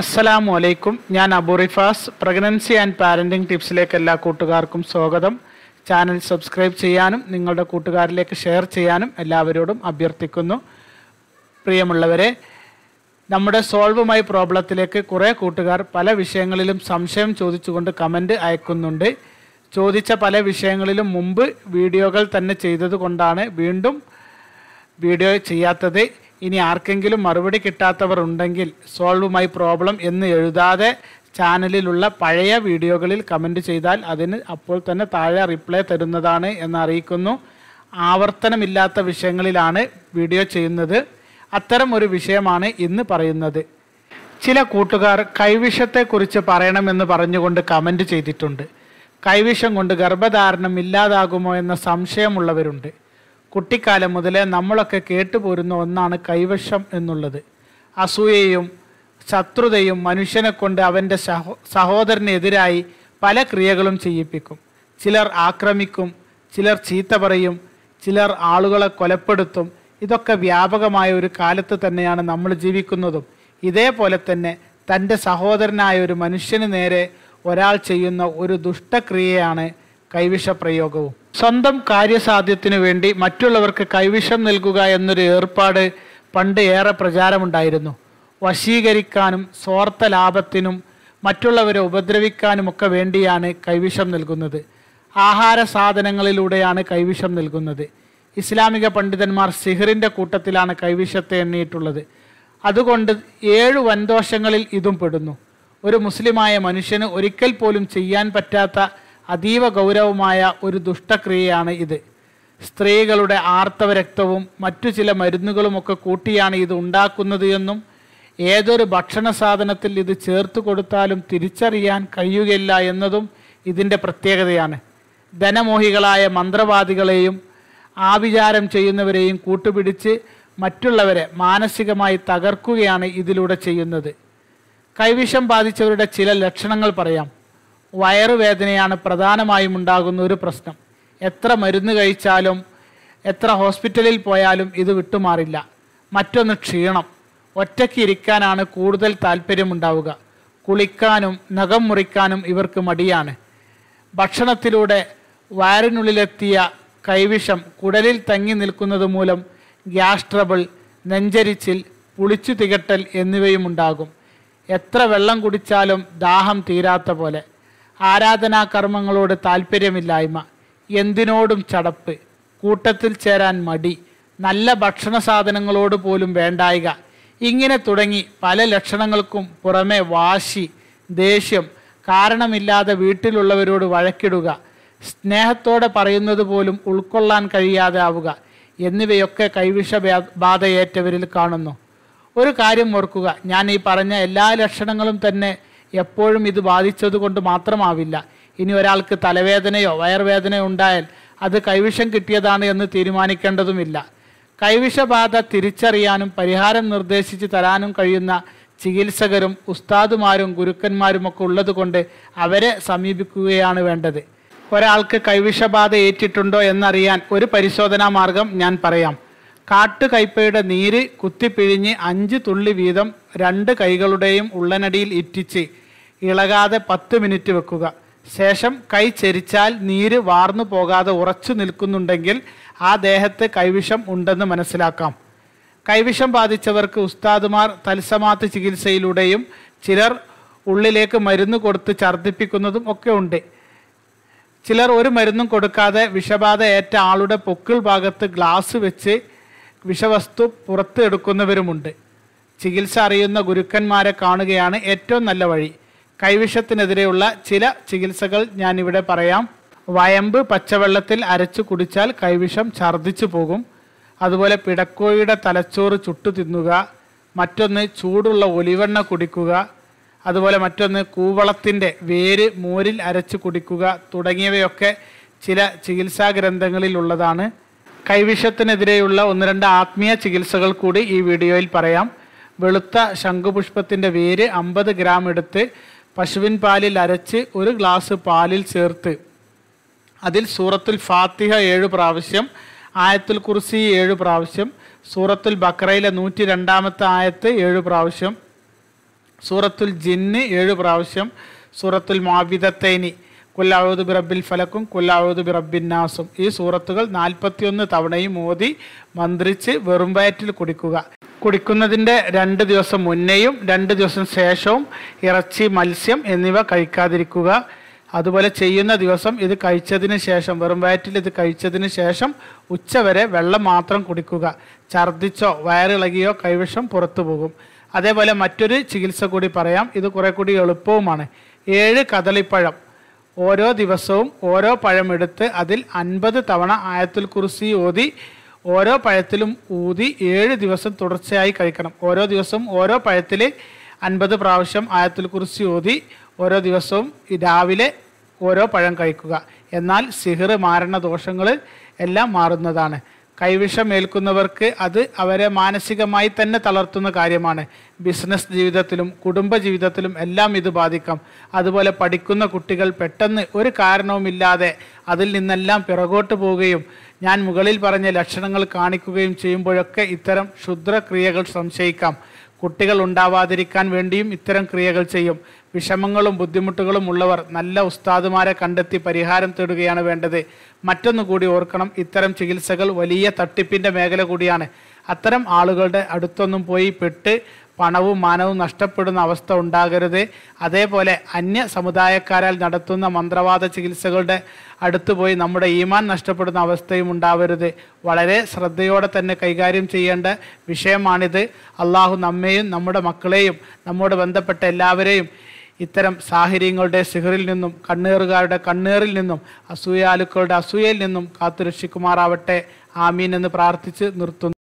അസ്സലാമു അലൈക്കും ഞാൻ അബുറിഫാസ് പ്രഗ്നൻസി ആൻഡ് പാരൻറ്റിംഗ് ടിപ്സിലേക്ക് എല്ലാ കൂട്ടുകാർക്കും സ്വാഗതം ചാനൽ സബ്സ്ക്രൈബ് ചെയ്യാനും നിങ്ങളുടെ കൂട്ടുകാരിലേക്ക് ഷെയർ ചെയ്യാനും എല്ലാവരോടും അഭ്യർത്ഥിക്കുന്നു പ്രിയമുള്ളവരെ നമ്മുടെ സോൾവ് മൈ പ്രോബ്ലത്തിലേക്ക് കുറേ കൂട്ടുകാർ പല വിഷയങ്ങളിലും സംശയം ചോദിച്ചുകൊണ്ട് കമൻറ്റ് അയക്കുന്നുണ്ട് ചോദിച്ച പല വിഷയങ്ങളിലും മുമ്പ് വീഡിയോകൾ തന്നെ ചെയ്തതുകൊണ്ടാണ് വീണ്ടും വീഡിയോ ചെയ്യാത്തത് ഇനി ആർക്കെങ്കിലും മറുപടി കിട്ടാത്തവർ ഉണ്ടെങ്കിൽ സോൾവ് മൈ പ്രോബ്ലം എന്ന് എഴുതാതെ ചാനലിലുള്ള പഴയ വീഡിയോകളിൽ കമൻ്റ് ചെയ്താൽ അതിന് അപ്പോൾ തന്നെ താഴെ റിപ്ലൈ തരുന്നതാണ് എന്ന് അറിയിക്കുന്നു ആവർത്തനമില്ലാത്ത വിഷയങ്ങളിലാണ് വീഡിയോ ചെയ്യുന്നത് അത്തരം ഒരു വിഷയമാണ് ഇന്ന് പറയുന്നത് ചില കൂട്ടുകാർ കൈവിഷത്തെക്കുറിച്ച് പറയണമെന്ന് പറഞ്ഞുകൊണ്ട് കമൻറ്റ് ചെയ്തിട്ടുണ്ട് കൈവിഷം കൊണ്ട് ഗർഭധാരണം ഇല്ലാതാകുമോ എന്ന സംശയമുള്ളവരുണ്ട് കുട്ടിക്കാലം മുതലേ നമ്മളൊക്കെ കേട്ടുപോരുന്ന ഒന്നാണ് കൈവശം എന്നുള്ളത് അസൂയയും ശത്രുതയും മനുഷ്യനെ കൊണ്ട് അവൻ്റെ സഹോ സഹോദരനെതിരായി പല ക്രിയകളും ചെയ്യിപ്പിക്കും ചിലർ ആക്രമിക്കും ചിലർ ചീത്ത പറയും ചിലർ ആളുകളെ കൊലപ്പെടുത്തും ഇതൊക്കെ വ്യാപകമായ ഒരു കാലത്ത് തന്നെയാണ് നമ്മൾ ജീവിക്കുന്നതും ഇതേപോലെ തന്നെ തൻ്റെ സഹോദരനായ ഒരു മനുഷ്യന് നേരെ ഒരാൾ ചെയ്യുന്ന ഒരു ദുഷ്ടക്രിയയാണ് കൈവിഷ പ്രയോഗവും സ്വന്തം കാര്യസാധ്യത്തിനു വേണ്ടി മറ്റുള്ളവർക്ക് കൈവിഷം നൽകുക എന്നൊരു ഏർപ്പാട് പണ്ട് ഏറെ പ്രചാരമുണ്ടായിരുന്നു വശീകരിക്കാനും സ്വാർത്ഥ ലാഭത്തിനും മറ്റുള്ളവരെ ഉപദ്രവിക്കാനുമൊക്കെ വേണ്ടിയാണ് കൈവിഷം നൽകുന്നത് ആഹാര സാധനങ്ങളിലൂടെയാണ് കൈവിഷം നൽകുന്നത് ഇസ്ലാമിക പണ്ഡിതന്മാർ സിഹറിൻ്റെ കൂട്ടത്തിലാണ് കൈവിഷത്തെ എണ്ണിയിട്ടുള്ളത് അതുകൊണ്ട് ഏഴ് വൻദോഷങ്ങളിൽ ഇതും പെടുന്നു ഒരു മുസ്ലിമായ മനുഷ്യന് ഒരിക്കൽ പോലും ചെയ്യാൻ പറ്റാത്ത അതീവ ഗൗരവമായ ഒരു ദുഷ്ടക്രിയയാണ് ഇത് സ്ത്രീകളുടെ രക്തവും മറ്റു ചില മരുന്നുകളുമൊക്കെ കൂട്ടിയാണ് ഇത് ഉണ്ടാക്കുന്നത് എന്നും ഏതൊരു ഭക്ഷണ സാധനത്തിൽ ഇത് ചേർത്ത് കൊടുത്താലും തിരിച്ചറിയാൻ കഴിയുകയില്ല എന്നതും ഇതിൻ്റെ പ്രത്യേകതയാണ് ധനമോഹികളായ മന്ത്രവാദികളെയും ആവിചാരം ചെയ്യുന്നവരെയും കൂട്ടുപിടിച്ച് മറ്റുള്ളവരെ മാനസികമായി തകർക്കുകയാണ് ഇതിലൂടെ ചെയ്യുന്നത് കൈവിഷം ബാധിച്ചവരുടെ ചില ലക്ഷണങ്ങൾ പറയാം വയറുവേദനയാണ് പ്രധാനമായും ഉണ്ടാകുന്ന ഒരു പ്രശ്നം എത്ര മരുന്ന് കഴിച്ചാലും എത്ര ഹോസ്പിറ്റലിൽ പോയാലും ഇത് വിട്ടുമാറില്ല മറ്റൊന്ന് ക്ഷീണം ഒറ്റയ്ക്ക് ഇരിക്കാനാണ് കൂടുതൽ താല്പര്യമുണ്ടാവുക കുളിക്കാനും നഖം മുറിക്കാനും ഇവർക്ക് മടിയാണ് ഭക്ഷണത്തിലൂടെ വയറിനുള്ളിലെത്തിയ കൈവിഷം കുടലിൽ തങ്ങി നിൽക്കുന്നത് മൂലം ഗ്യാസ് ട്രബിൾ നെഞ്ചരിച്ചിൽ പുളിച്ചു തികട്ടൽ എന്നിവയും ഉണ്ടാകും എത്ര വെള്ളം കുടിച്ചാലും ദാഹം തീരാത്ത പോലെ ആരാധനാ കർമ്മങ്ങളോട് താല്പര്യമില്ലായ്മ എന്തിനോടും ചടപ്പ് കൂട്ടത്തിൽ ചേരാൻ മടി നല്ല ഭക്ഷണ സാധനങ്ങളോട് പോലും വേണ്ടായിക ഇങ്ങനെ തുടങ്ങി പല ലക്ഷണങ്ങൾക്കും പുറമെ വാശി ദേഷ്യം കാരണമില്ലാതെ വീട്ടിലുള്ളവരോട് വഴക്കിടുക സ്നേഹത്തോടെ പറയുന്നത് പോലും ഉൾക്കൊള്ളാൻ കഴിയാതെ ആവുക എന്നിവയൊക്കെ കൈവിഷ ബാധയേറ്റവരിൽ കാണുന്നു ഒരു കാര്യം ഓർക്കുക ഞാൻ ഈ പറഞ്ഞ എല്ലാ ലക്ഷണങ്ങളും തന്നെ എപ്പോഴും ഇത് ബാധിച്ചത് കൊണ്ട് മാത്രമാവില്ല ഇനി ഒരാൾക്ക് തലവേദനയോ വയർവേദനയോ ഉണ്ടായാൽ അത് കൈവിഷം കിട്ടിയതാണ് എന്ന് തീരുമാനിക്കേണ്ടതുമില്ല കൈവിഷബാധ തിരിച്ചറിയാനും പരിഹാരം നിർദ്ദേശിച്ചു തരാനും കഴിയുന്ന ചികിത്സകരും ഉസ്താദുമാരും ഗുരുക്കന്മാരുമൊക്കെ ഉള്ളതുകൊണ്ട് അവരെ സമീപിക്കുകയാണ് വേണ്ടത് ഒരാൾക്ക് കൈവിഷബാധ ഏറ്റിട്ടുണ്ടോ എന്നറിയാൻ ഒരു പരിശോധനാ മാർഗം ഞാൻ പറയാം കാട്ടു കൈപ്പയുടെ നീര് കുത്തിപ്പിഴിഞ്ഞ് അഞ്ച് തുള്ളി വീതം രണ്ട് കൈകളുടെയും ഉള്ളനടിയിൽ ഇറ്റിച്ച് ഇളകാതെ പത്ത് മിനിറ്റ് വെക്കുക ശേഷം കൈ ചെരിച്ചാൽ നീര് വാർന്നു പോകാതെ ഉറച്ചു നിൽക്കുന്നുണ്ടെങ്കിൽ ആ ദേഹത്ത് കൈവിഷം ഉണ്ടെന്ന് മനസ്സിലാക്കാം കൈവിഷം ബാധിച്ചവർക്ക് ഉസ്താദുമാർ തത്സമാത്ത് ചികിത്സയിലൂടെയും ചിലർ ഉള്ളിലേക്ക് മരുന്ന് കൊടുത്ത് ഛർദ്ദിപ്പിക്കുന്നതും ഒക്കെ ഉണ്ട് ചിലർ ഒരു മരുന്നും കൊടുക്കാതെ വിഷബാധ ഏറ്റ ആളുടെ പൊക്കിൾ ഭാഗത്ത് ഗ്ലാസ് വെച്ച് വിഷവസ്തു പുറത്തെടുക്കുന്നവരുമുണ്ട് ചികിത്സ അറിയുന്ന ഗുരുക്കന്മാരെ കാണുകയാണ് ഏറ്റവും നല്ല വഴി കൈവിഷത്തിനെതിരെയുള്ള ചില ചികിത്സകൾ ഞാനിവിടെ പറയാം വയമ്പ് പച്ചവെള്ളത്തിൽ അരച്ചു കുടിച്ചാൽ കൈവിഷം ഛർദ്ദിച്ചു പോകും അതുപോലെ പിടക്കോഴിയുടെ തലച്ചോറ് ചുട്ടു തിന്നുക മറ്റൊന്ന് ചൂടുള്ള ഒലിവെണ്ണ കുടിക്കുക അതുപോലെ മറ്റൊന്ന് കൂവളത്തിൻ്റെ വേര് മോരിൽ അരച്ചു കുടിക്കുക തുടങ്ങിയവയൊക്കെ ചില ചികിത്സാ ഗ്രന്ഥങ്ങളിലുള്ളതാണ് കൈവിഷത്തിനെതിരെയുള്ള ഒന്ന് രണ്ട് ആത്മീയ ചികിത്സകൾ കൂടി ഈ വീഡിയോയിൽ പറയാം വെളുത്ത ശംഖുപുഷ്പത്തിൻ്റെ വേര് അമ്പത് ഗ്രാം എടുത്ത് പശുവിൻ പാലിൽ അരച്ച് ഒരു ഗ്ലാസ് പാലിൽ ചേർത്ത് അതിൽ സൂറത്തുൽ ഫാത്തിഹ ഏഴ് പ്രാവശ്യം ആയത്തുൽ കുർസി ഏഴ് പ്രാവശ്യം സൂറത്തുൽ ബക്രയിലെ നൂറ്റി രണ്ടാമത്തെ ആയത്ത് ഏഴ് പ്രാവശ്യം സൂറത്തുൽ ജിന്ന് ഏഴ് പ്രാവശ്യം സൂറത്തുൽ മാവിദത്തേനി കുല്ലാവൂത് ബിറബിൽ ഫലക്കും കുല്ലാവൂത് ബിറബിൻ നാസും ഈ സൂറത്തുകൾ നാൽപ്പത്തിയൊന്ന് തവണയും ഓതി മന്ത്രിച്ച് വെറും വയറ്റിൽ കുടിക്കുക കുടിക്കുന്നതിൻ്റെ രണ്ട് ദിവസം മുന്നേയും രണ്ട് ദിവസം ശേഷവും ഇറച്ചി മത്സ്യം എന്നിവ കഴിക്കാതിരിക്കുക അതുപോലെ ചെയ്യുന്ന ദിവസം ഇത് കഴിച്ചതിന് ശേഷം വെറും വയറ്റിൽ ഇത് കഴിച്ചതിന് ശേഷം ഉച്ചവരെ വെള്ളം മാത്രം കുടിക്കുക ഛർദിച്ചോ വയറിളകിയോ കൈവിഷം പുറത്തു പോകും അതേപോലെ മറ്റൊരു ചികിത്സ കൂടി പറയാം ഇത് കുറെ കൂടി എളുപ്പവുമാണ് ഏഴ് കദളിപ്പഴം ഓരോ ദിവസവും ഓരോ പഴം എടുത്ത് അതിൽ അൻപത് തവണ ആയത്തിൽ കുറിച്ച് ഓതി ഓരോ പഴത്തിലും ഊതി ഏഴ് ദിവസം തുടർച്ചയായി കഴിക്കണം ഓരോ ദിവസവും ഓരോ പഴത്തിൽ അൻപത് പ്രാവശ്യം ആയത്തിൽ കുറിച്ച് ഊതി ഓരോ ദിവസവും രാവിലെ ഓരോ പഴം കഴിക്കുക എന്നാൽ സിഹിർ മാരണ ദോഷങ്ങൾ എല്ലാം മാറുന്നതാണ് കൈവിഷമേൽക്കുന്നവർക്ക് അത് അവരെ മാനസികമായി തന്നെ തളർത്തുന്ന കാര്യമാണ് ബിസിനസ് ജീവിതത്തിലും കുടുംബ ജീവിതത്തിലും എല്ലാം ഇത് ബാധിക്കാം അതുപോലെ പഠിക്കുന്ന കുട്ടികൾ പെട്ടെന്ന് ഒരു കാരണവുമില്ലാതെ അതിൽ നിന്നെല്ലാം പിറകോട്ട് പോവുകയും ഞാൻ മുകളിൽ പറഞ്ഞ ലക്ഷണങ്ങൾ കാണിക്കുകയും ചെയ്യുമ്പോഴൊക്കെ ഇത്തരം ക്ഷുദ്രക്രിയകൾ സംശയിക്കാം കുട്ടികൾ ഉണ്ടാവാതിരിക്കാൻ വേണ്ടിയും ഇത്തരം ക്രിയകൾ ചെയ്യും വിഷമങ്ങളും ബുദ്ധിമുട്ടുകളും ഉള്ളവർ നല്ല ഉസ്താദുമാരെ കണ്ടെത്തി പരിഹാരം തേടുകയാണ് വേണ്ടത് മറ്റൊന്നു കൂടി ഓർക്കണം ഇത്തരം ചികിത്സകൾ വലിയ തട്ടിപ്പിൻ്റെ മേഖല കൂടിയാണ് അത്തരം ആളുകളുടെ അടുത്തൊന്നും പോയി പെട്ട് പണവും മാനവും നഷ്ടപ്പെടുന്ന അവസ്ഥ ഉണ്ടാകരുത് അതേപോലെ അന്യ സമുദായക്കാരാൽ നടത്തുന്ന മന്ത്രവാദ ചികിത്സകളുടെ അടുത്ത് പോയി നമ്മുടെ ഈമാൻ നഷ്ടപ്പെടുന്ന അവസ്ഥയും ഉണ്ടാവരുത് വളരെ ശ്രദ്ധയോടെ തന്നെ കൈകാര്യം ചെയ്യേണ്ട വിഷയമാണിത് അള്ളാഹു നമ്മെയും നമ്മുടെ മക്കളെയും നമ്മോട് ബന്ധപ്പെട്ട എല്ലാവരെയും ഇത്തരം സാഹചര്യങ്ങളുടെ സിഹറിൽ നിന്നും കണ്ണേറുകാരുടെ കണ്ണേറിൽ നിന്നും അസൂയാലുക്കളുടെ അസൂയയിൽ നിന്നും കാത്തുരക്ഷിക്കുമാറാവട്ടെ ആമീൻ എന്ന് പ്രാർത്ഥിച്ച് നിർത്തുന്നു